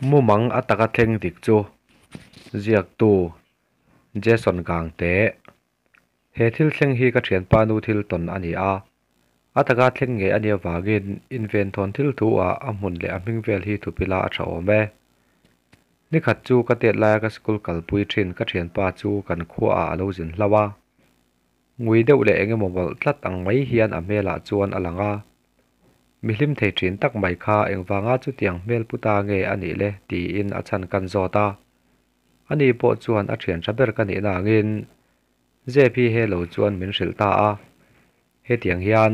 mu mang ataka theng dik chu ziak tu jason gang te he thil thleng hi ka thian pa nu thil ton ani a ataka thleng nge ania wangin inven thon thil thu a a hmun le a hming vel hi thu pila a tha ome ni khat chu ka te la ka school kal pui thin ka thian pa chu kan khu a alo jin hlawa ngui deuh le enge mobile tlat ang mai hian a mela chuan alanga mihlim thei trin tak mai kha engwa nga chu tiang mel puta nge ani le ti in achan kan zo ta ani po chuan a thian thaber kan ina ngin jp he lo chuan min sel ta a he tiang hian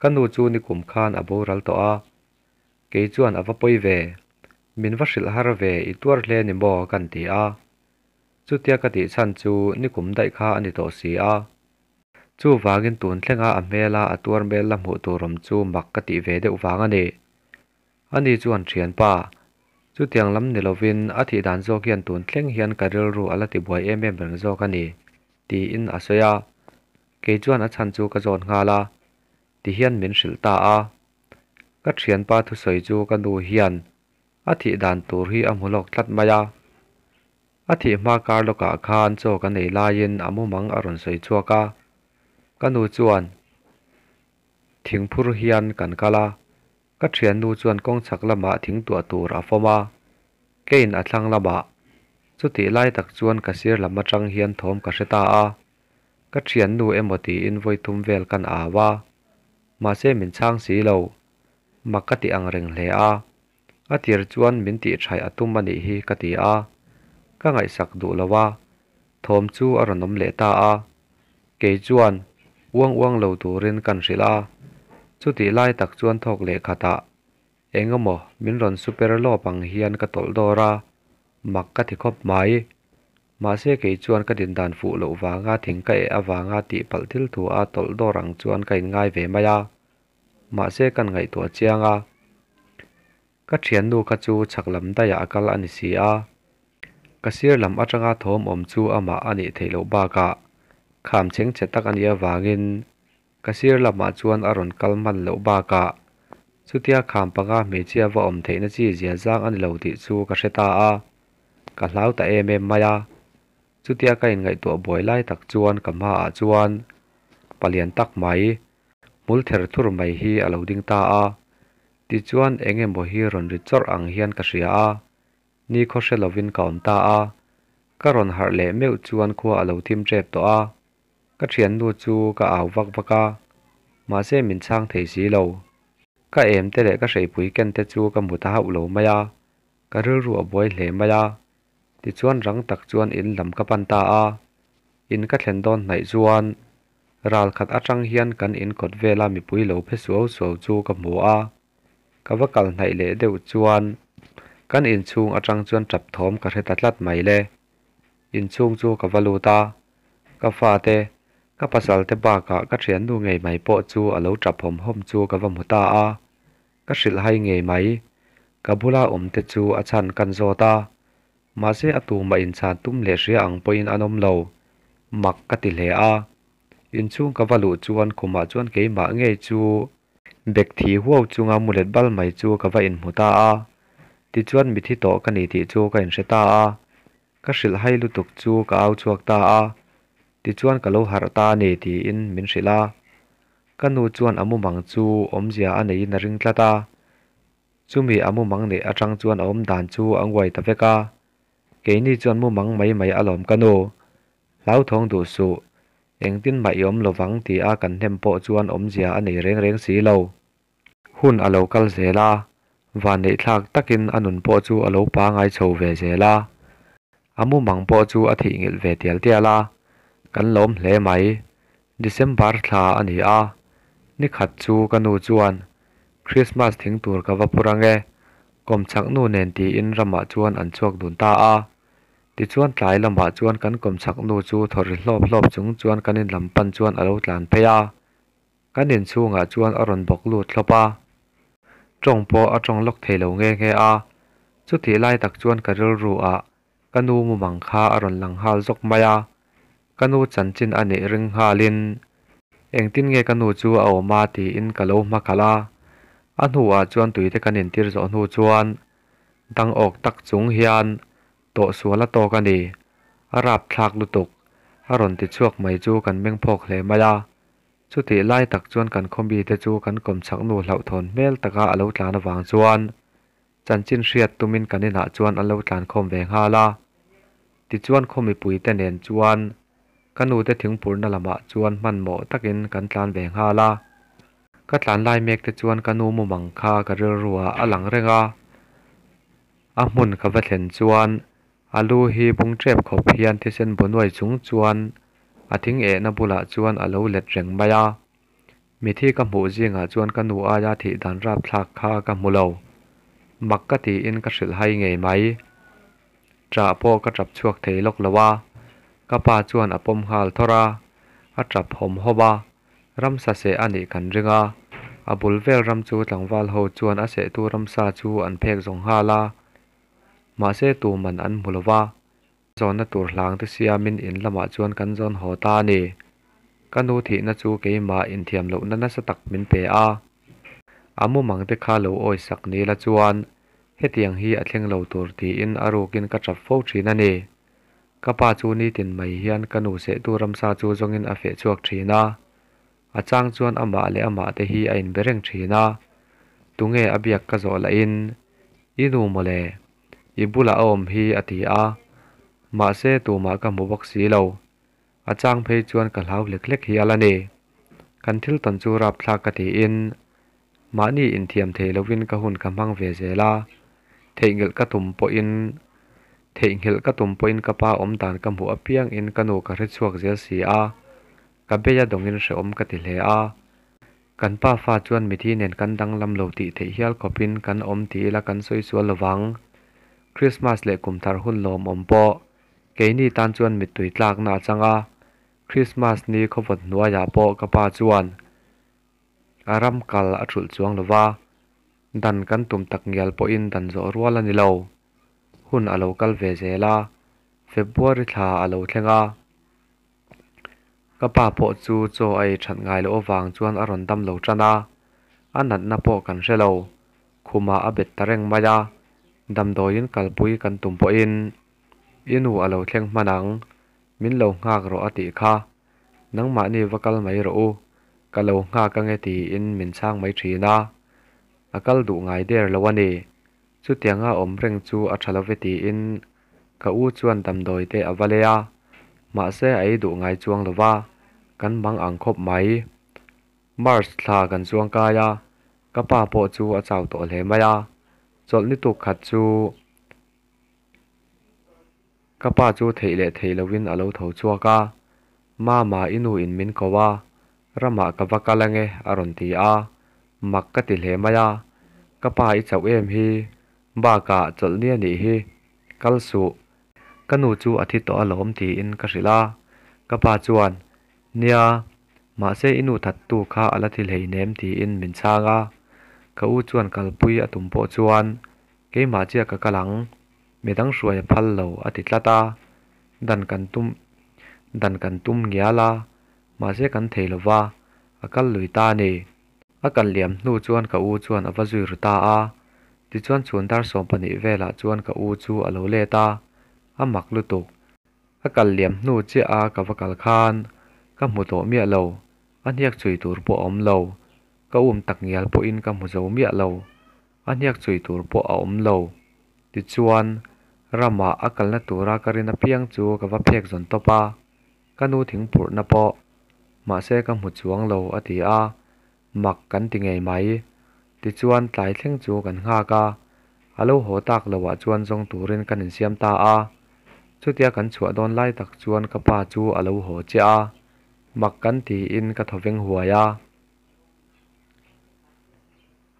kanu chu ni kum khan a bo a ke chuan awa poi min va sel i tuar le ni mo kan a chu tia chan chu ni kum dai to si a chu wangin tun thlenga a mela a tuar mel la hmuh turum chu mak ka tih ve deuh wang ani ani chu an thian pa chu tiang lam ni lovin a thi dan zawk hian tun thleng hian karil ru ala ti buai em em reng zawk ani ti in a soya ke chuan a chan chu ka zon nga la ti hian min hril ta a ka thian pa thu soi chu ka nu hian a thi dan tur hi a mulok thlat maya a thi ma kar loka ah khan chaw ka nei lain amu mang a ron soi chuaka kanu chuan thingphur hian kan kala ka thian nu chuan kong chak lama thing tua tur a foma kein a thlang lama chuti lai tak chuan ka sir lama tang hian thom ka seta a ka thian nu emoti invoice tum vel kan awa ma se min chang si lo ma ka ang reng le a a tir er min ti thai atum ani hi a ka ngai sak du lawa thom chu aronom le ta a ke uang uang lo turin kan rila chuti lai tak chuan thok le khata engemaw minron super lo pang hian ka tol dora mak ka thi khop mai ma se ke chuan ka din dan fu lo wanga thingka e awanga ti pal thil thu a tol dorang chuan ka in ngai ve maya ma se kan ngai to chianga ka thian nu ka chu á da ya akal á si a kasir lam atanga thom om chu ama ani theilo ba ka kham cheng che tak an ya wangin kasir la ma chuan aron kalman lo ba ka chutia kham pa ga me chia wa om theina chi zia zang an lo ti chu ka se ta a ka hlau ta em em maya chutia ka in ngai to boy lai tak chuan ka ma a chuan palian tak mai mul ther thur mai hi alo ta a ti chuan enge mo hi ron ri ang hian ka a ni kho she ta a karon har le meu chuan khu alo thim chep a ka thian lu chu áo aw vak cả mà sẽ min chang thei si lâu các em te le ka sei pui ken te chu ka mu lâu hau lo các ka ru ru aboi hle maya ti chuan rang tak chuan in lam các pan ta a in ka thlen don nai chuan ral khat atang hian kan in kot vela mi pui lo phe suau suau chu ka mu a ka vakal nai le deuh chuan cần in chung trăng chuan tap thom các ka hre lát mày le in chung chu ka valuta các pha te các ka pasal te ba ka ka thian du ngei mai po ở alo tra phom hom chu ka vam ta à các hril hai ngei mai các bula om te chú ở chan căn zo ta ma se atu ma in chan tum le ria ang poin anom lo mak ka ti le a in chung ka valu chuan khuma chuan ke ma ngei chu bek thi huau chunga mulet bal mai chú các va in muta a ti chuan bị thi to ka ni ti chu ka in hreta a ka hril hai lutuk chu ka au chuak ta à ti chuan ka lo har ta ne ti in min hrila kanu chuan amu mang chu omzia anei na ring tlata chumi amu mang ne atang chuan om dan chu angwai ta veka keini chuan mu mang mai mai alom kanu lau thong du su eng tin mai om lovang ti a kan hem po chuan omzia anei reng reng si lo hun alo kal zela và nể thạc takin anun po chu alo pa ngai chho ve zela amu mang po chu athi về ve tial la kan lom hle mai December thla ani a ni khat chu kanu chuan Christmas thing tur ka va purange kom chak nu nen ti in rama chuan an chuak dun ta a ti chuan tlai lama chuan kan kom chak nu chu thor hlop hlop chung chuan kanin lampan chuan alo tlan pe a kanin chunga chuan aron bok lu thlopa trong po a trong lok thei lo nge nge a chu ti lai tak chuan karil ru a kanu mu mang kha aron lang hal zok maya กนูจันจินอันนีริงฮาลินเองตินเงกนูจูเอามาตีอินกะโลมาคาลาอันหัวจวนตุยเะกันินทิรสอนหัวจวน ดังออกตักจุงเฮียนโตสัวละโตกันดีอราบทากลุตกฮอรอนติดชวกไม่จูกันเม่งพกเลมาลาสุติไล่ตักจวนกันคอมบีเตจูกันกลมฉังนูเหล่าทนเมลตะกาอลาวตานวางจวนจันจินเสียดตุมินกันในหนาจวนอลาวตานคมแวงฮาลาติดจวนคอมีปุยเต่เนนจวนกันอู่เตถึงปุ่นนั่นละมาชวนมันหมอตักเองกันทานแบงฮาลากัดหลานลายเมกเตชวนกันอูมุมังคากันเรือรัวอัลังเรงาอามุนขับเส้นจวนอาลูฮีปุงเจ็บขบเพียนที่เส้นบนไหวสูงชวนอาทิ้งเอ็นบุละชวนอาลูเล็ดเริงไปยามีที่กัมพูจีงาชวนกันอูอาญาที่ดันรับทักคากับมุลามักกะตีอินกัสุลให้ไงไหม จะพ่อก็จับช่วกเทลกละวา kapa chuan a pom hal thora a trap hom hoba ram sa se ani kan ringa a vel ram chu tlangwal ho chuan a se tu ram sa chu an phek zong hala ma se tu man an mulwa zona tur hlang te siamin in lama chuan kan zon ho ta ni kanu thi na chu ke ma in thiam lo na na sa tak min pe a amu mang te kha lo oi sak ni la chuan hetiang hi a thleng lo tur ti in arukin ka trap fo thin ani kapa chu ni tin mai hian kanu se tu ramsa chu zongin a fe chuak thina achang chuan ama le ama te hi a in bereng thina tunge abiak ka zo la in inu mole ibula om hi ati a ma se tu ma ka mu bok si lo achang phei chuan ka hlau lek lek hi alani kan thil tan chu rap thla ka ti in ma ni in thiam thei lovin ka hun ka mang ve zela theingel ka tum po in thei nghel ka tum poin ka pa om dan ka mu apiang in ka no ka re chuak zel si a ka beya dongin re om ka ti hle a kan pa fa chuan mi thi nen kan dang lam lo ti thei hial kopin kan om ti la kan soi sual lawang christmas le kum thar hun lom om po keini tan chuan mi tui tlak na changa christmas ni khowat nuaya po ka pa chuan aram kal a thul chuang lova dan kan tum tak ngial po in dan zo rual ani lo hun alo kal ve zela february tha alo thlenga kapa po chu cho ai that ngai lo wang chuan aron dam lo chana anat na po kan relo khuma abet tareng maya dam doin kalpui kan tumpo in inu alo thleng manang min lo ngak ro ati kha nang ma ni vakal mai ro u ka lo nga ka nge ti in min sang mai thina akal du ngai der lo ani สุดยังอาอมเร่งจูอัชลวิตีอินเอูจวนตำโดยเตอวาเลียมาเสไอดูไงจวงลว่ากันบังอังคบไหมมาร์สลากันจวงกายากะป้าโปจูอาเจ้าตัวเลมายาจดนิตุขัดจูกะป้าจูเทเลเทลวินอารมณ์ทจัวกามามาอินูอินมินกว่าระมากบวกะลังเออรุณทีอามักกติเลมายากะป้าอิจาวเอมฮี baka chalnia ni hi kalsu kanu chu athi to alom ti in ka hrila ka pa chuan nia ma se inu that tu kha ala thil hei nem ti in min changa ka u chuan kalpui atum po chuan ke ma chia ka kalang medang hruai phal lo ati tlata dan kan tum dan kan tum ngiala ma se kan theilowa akal lui ta ni akal liam hnu chuan ka u chuan avazui ta a ti chuan chhun dar sawm pahnih velah chuan ka u chu a lo let a a mak lu tuk a kal liam hnu chiah a ka vakal khan ka hmu tawh mi lo a hniak chui tur pawh awm lo ka um tak ngial pawh in ka hmu zo mi lo a hniak chui tur pawh a awm lo ti chuan rama a kalna tura karin a piang chu ka va phek zon topa kanu thing pur na pawh mahse ka hmu chuang lo a ti a mak kan ti ngei mai tichuan tlai thleng chu kan nghak a alo ho tak loah chuan zawng turin kan insiam ta a chutia kan chhuah dawn lai tak chuan kapa chu alo ho che a mak kan tiin ka thoveng huai a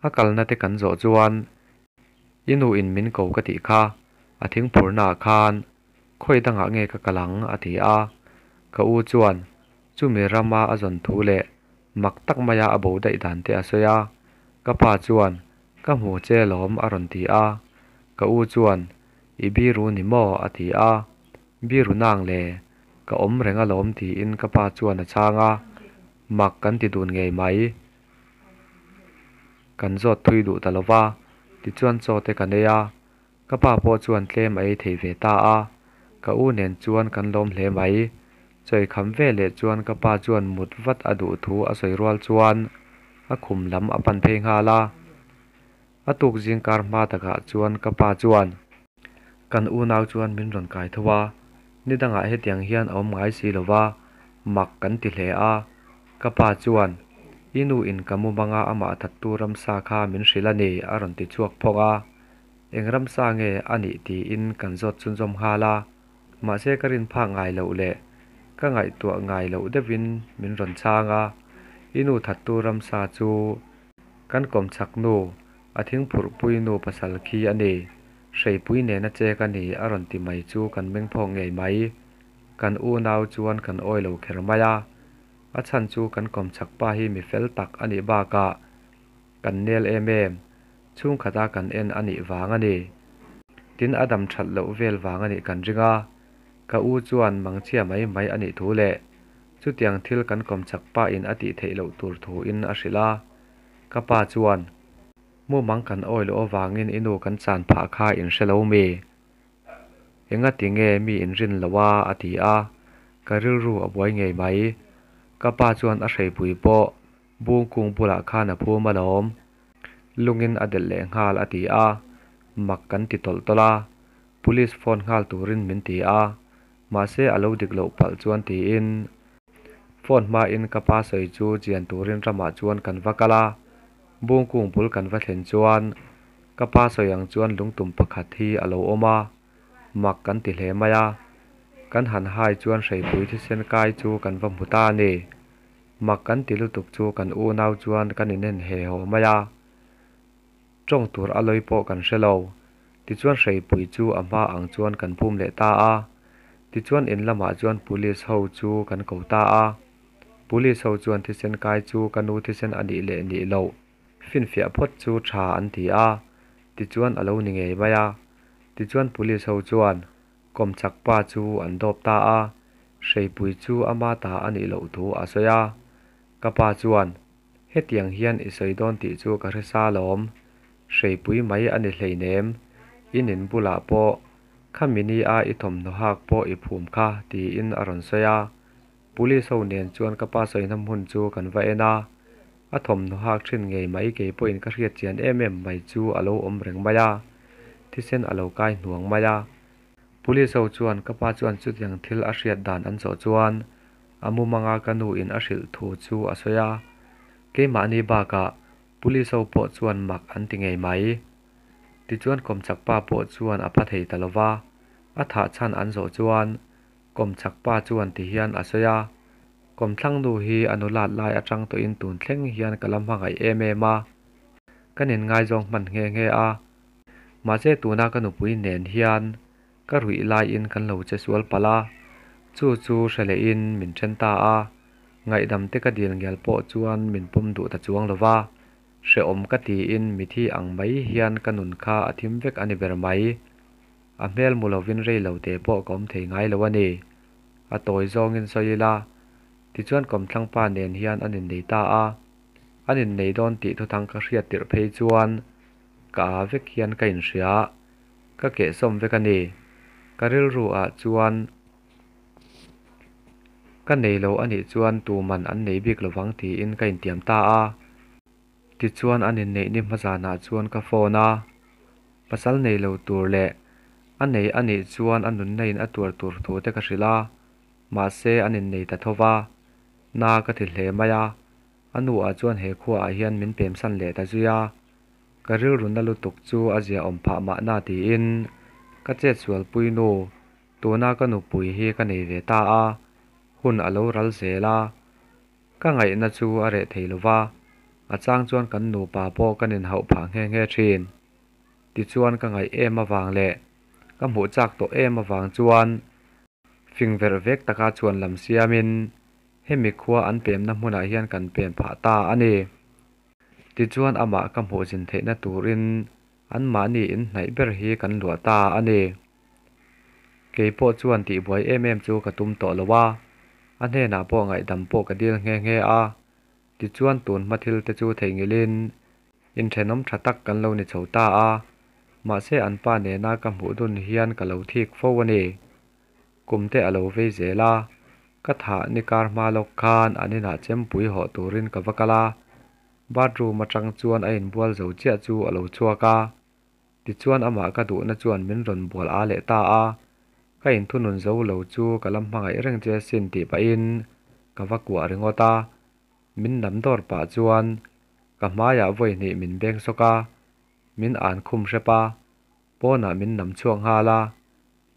a kalna te kan zawh chuan inu in min ko ka tih kha a thing phurna khan khoi danga ah nge ka kalang a ti a ka u chuan chu mi rama a zon thu le mak tak maya a bo dai dan te a soya กบป่าจวนกะหัวเจลอมอรอนทีอากะอูจวนอีบีรูนิโมอาทีอาบีรูนางเลกบอมเรงอลอมทีอินกบป่าจวนช่างอามักกันติดูนไงไหมกันจอดทุยดูตลอดว่าติจวนอดเตกันเดียกบป่าโอจวนเคลมไอเทเวตาอากะอูเนนจวนกันลมเลไหมจยคำเวเลจวนกบป่าจวนหมุดวัดอดูทูอสวยรวลจวนอคุมลำอปันเพลงฮาลาอตุกจิงการมาตะกะจวนกะปาจวนกันอูนาจวนมินรนกายทวานิดังอาเฮตียงเฮียนอมไงสีลวะมักกันติเลอากะปาจวนอินูอินกมุบังอาอามาถัดตัวรำมซาคามินศิลานีอารันติจวกพกาเองรำมซาเงออันิตีอินกันจดจุนจมฮาลามาเซกรินพังไงเหลาเลก็ไงตัวไงเหลาเดวินมินรนชางาอินูถัดตัวรำซาจูกันกลมชักโนอาทิงผุรปุยโนภาษาลคีอันเ้ใส่ปุยเนนเจกันนีอรันติไมจูกันเม่งพองไงไหมกันอูนาวจวนกันอ้อยเหลวเขรมายาอาชันจูกันกลมชักป้าฮีมีเฟลตักอันนี้บากะกันเนลเอเมมช่วงขตากันเอ็นอันนี้วางอันนี้ตินอดัมชัดเหลวเวลวางอันนี้กันจิงา ka u จวนมังเชี c h ไ a mai mai น n i thu le chutiang thil kan komchak pa in ati theilo tur thu in a hrila kapa chuan mu mang kan oil awangin inu kan chan pha kha in hrelo mi enga tinge mi in rin lawa ati a karil ru abuai ngei mai kapa chuan a hrei pui po bung kung pula kha na phu malom lungin adel le ngal ati a mak kan ti tol tola police phone ngal turin min ti a ma se alo dik lo pal chuan ti in phone ma in kapa sei chu chian turin rama ah chuan kan vakala bungkung bul kan va thlen chuan kapa soyang chuan lungtum pakhat hi alo oma mak kan ti hle maya kan han hai chuan hrei pui thi sen kai chu kan va muta ni mak kan ti lutuk chu kan u nau chuan kan in en he ho maya trong tur aloi po kan hrelo ti chuan hrei pui chu ama ang chuan kan phum le ta a ti chuan in lama ah chuan police ho chu kan ko ta a ปุลิสเอาจวนที่เส้นกายจูกันูที่เส้นอันดีเลนีเลวฟินเฟียพดจูชาอันทีอาทิจวนอารโลนิเงยบายาทิจวนปุลิสเอาจวนกมจักป้าจูอันดอบตาอาใส้ปุยจูอามาตาอันดีเลวทูอาศัยกับป้าจวนเฮตียงเฮียนอิสัยดอนทิจูกระเซาลอมใส้ปุยไม้อันดีเลนิอมอินินปุลาโปข้ามินีอาอิทมโนฮักโปอิภูมิค่ะที่อินอรุณเสียปุลิสเอาเนียนชวนกับป้าสวน้ำหุ่นจูกันไว้นะอาถมหนูฮักชินเงยไม่เกย์ปุ่นก็เรียกเจียนเอ็มเอ็มไปจูอาลูอมเริงมายาที่เส้นอาลูไกยหน่วงมายาปุลิสเอาชวนกับป้าชวนชุดยังทิลอาเรียดานอันโซชวนอามุมังอากันหูอินอาศิลทูจูอาศวยาเกย์มันนี้บากะปุลิสเอาปอดชวนหมักอันติเงยไมมที่ชวนกลมจากป้าปอดชวนอาพัฒน์ไทยตะลวะอาถาชันอันโซชวน kom chak pa chuan ti hian asaya kom thlang nu hi anulat lai atang to in tun thleng hian kalam hangai em em a kanin ngai jong man nge nge a ma che tuna kanu pui nen hian ka rui lai in kan lo che sual pala chu chu hrele in min then ta a ngai dam te ka dil ngel po chuan min pum du ta chuang lova hre om ka ti in mithi ang mai hian kanun kha athim vek ani ber mai a mel mu lo vin rei lo te po kom thei ngai lo à, ani a toy zong in soila ti chuan kom thlang pa nen hian anin nei ta a anin nei don ti thu thang ka hria tir phei chuan ka vek hian ka in hria ka ke som vek ani ka ril ru a chuan ka nei lo ani chuan tu man an nei bik lovang ti in ka in tiam ta a ti chuan anin nei ni ma zana chuan ka phone a pasal nei lo tur leh anei ani chuan anun nein atur tur thu te ka hrila ma se anin nei ta thowa na ka thil hle maya anu a chuan he khuwa a hian min pem san le ta zuya karil runa lu tuk chu azia om pha ma na ti in ka che chual pui nu tu na ka nu pui hi ka nei ve ta a hun alo ka ngai na chu are theilowa achang chuan kan nu pa po kanin ka ngai e, ka hmuh chak tawh em avang chuan fingver vek taka chuan lam siamin hemi khua an pemna hmunah hian kan pem phah ta ani ti chuan ama ka hmuh zin theihna turin an ma ni in hnaih ber hi kan lua ta ani keipo chuan ti buai em em chu ka tum tawh lowa an he na pawh ngaih dam pawh ka dil nge nge a ti chuan tun mathil te chu thei ngilin in thenom tha tak kan lo ni chho ta a mà mahse an pa nena ka hmuh dun hian ka lo thik fo ani kumte alo ve zela ka tha ni kar hma lo khan anina chempui ho turin ka vakala bathroom trăng chuan a in bual zo chia chu alo chuaka ti chuan ama ka du na chuan min ron buôn a lệ ta a ka in thunun zo lo chu kalam hmangai reng che sin ti pa in ka vakua ringota min nam dor pa chuan ka hmaya voi ni min beng soka มินอ่านคุมเสปาป้อนามินนำช่วงฮาลา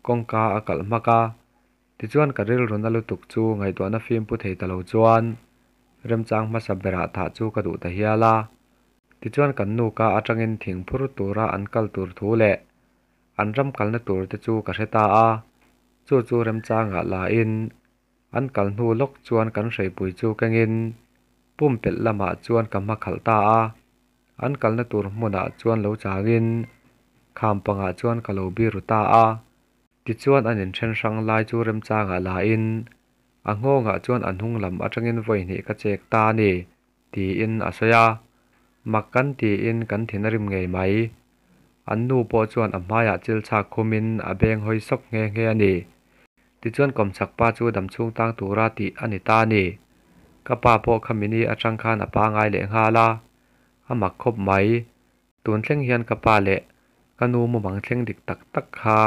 กงกาอากาศมากาทิจวนกรเิลรุนัลตุกจูไงตัวนันฟิมพุทธิตาลจวนเริ่มจังมาสับเบระถ้าจูกระดูตาเฮาลาทิจวนกันนูกาอาจังเงินถิงพุรุตูระอันกัลตูรทูเลอันรำกันนตูรทีจูกระเสตาาจูจูเริ่มจังอาลาอิน อันกัลนูลกจวนกันใส่ปุยจูกังเงินปุ่มเป็ดละมาจวนกันมาขัลตาาอันกัลนตุรมดาชวนเลวจารินคำปังอาชวนกัลบีรุตาติดชวนอันยิ่งเชนสังไลจูเรมจางาลาอินอังโงอาชวนอันหุงลำอาจังอินไวนิกเจกตาเนตีอินอาศัยมักกันตีอินกันทินริมไงไหมอันนู่ปจวนอันมายาจิลชาคมินอาเบงหอยสกเงยเงียนีติดชวนกลมสักป้าจูดำชุงตั้งตุราติอันนี้ตาเนกะป้าโปคำมินีอาจังขันอปางไอเหลงฮาลา ama khop mai tun thleng hian kapa le kanu mu mang thleng dik tak tak kha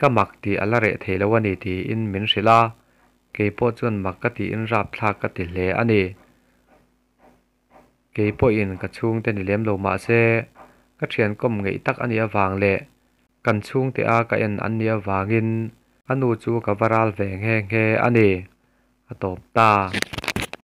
ka mak ti ala re thelo ani ti in min hrila keipo chuan mak ka ti in rap thla ka ti hle ani keipo in ka chung te ni lem lo ma se ka thian kom ngei tak ani awang le kan chung te a ka en an nia wangin anu chu ka varal ve nge nge ani atop ta